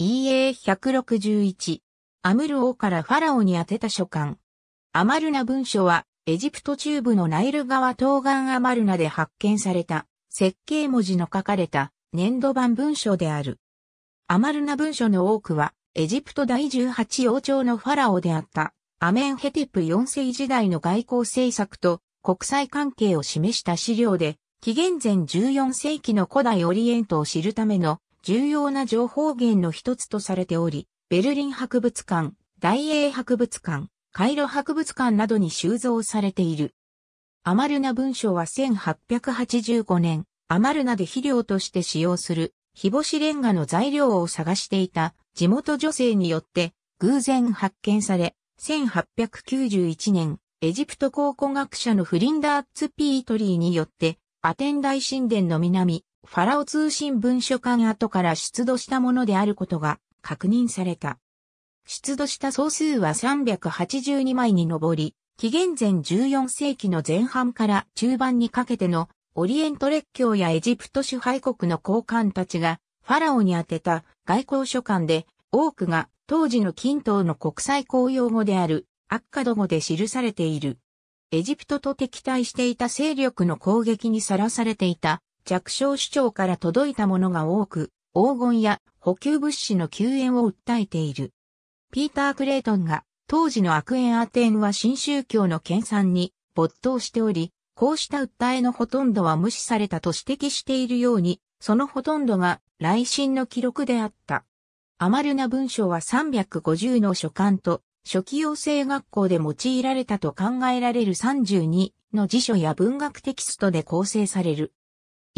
EA161。アムル王からファラオに宛てた書簡。アマルナ文書は、エジプト中部のナイル川東岸アマルナで発見された、設計文字の書かれた粘土版文書である。アマルナ文書の多くは、エジプト第18王朝のファラオであった、アメンヘテプ4世時代の外交政策と国際関係を示した資料で、紀元前14世紀の古代オリエントを知るための重要な情報源の一つとされており、ベルリン博物館、大英博物館、カイロ博物館などに収蔵されている。アマルナ文書は1885年、アマルナで肥料として使用する、日干しレンガの材料を探していた地元女性によって偶然発見され、1891年、エジプト考古学者のフリンダー・ツ・ピートリーによって、アテン大神殿の南、ファラオ通信文書館跡から出土したものであることが確認された。出土した総数は382枚に上り、紀元前14世紀の前半から中盤にかけてのオリエント列強やエジプト支配国の高官たちがファラオに宛てた外交書館で多くが当時の近東の国際公用語であるアッカド語で記されている。エジプトと敵対していた勢力の攻撃にさらされていた弱小主張から届いたものが多く、黄金や補給物資の救援を訴えている。ピーター・クレイトンが、当時の悪縁アテンは新宗教の研鑽に没頭しており、こうした訴えのほとんどは無視されたと指摘しているように、そのほとんどが来信の記録であった。アマルナ文章は350の書簡と、初期養成学校で用いられたと考えられる32の辞書や文学テキストで構成される。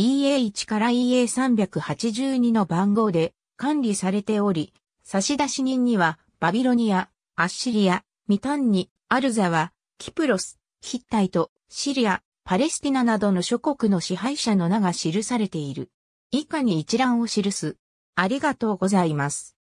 EA1 から EA382 の番号で管理されており、差出人にはバビロニア、アッシリア、ミタンニ、アルザワ、キプロス、ヒッタイト、シリア、パレスティナなどの諸国の支配者の名が記されている。以下に一覧を記す。ありがとうございます。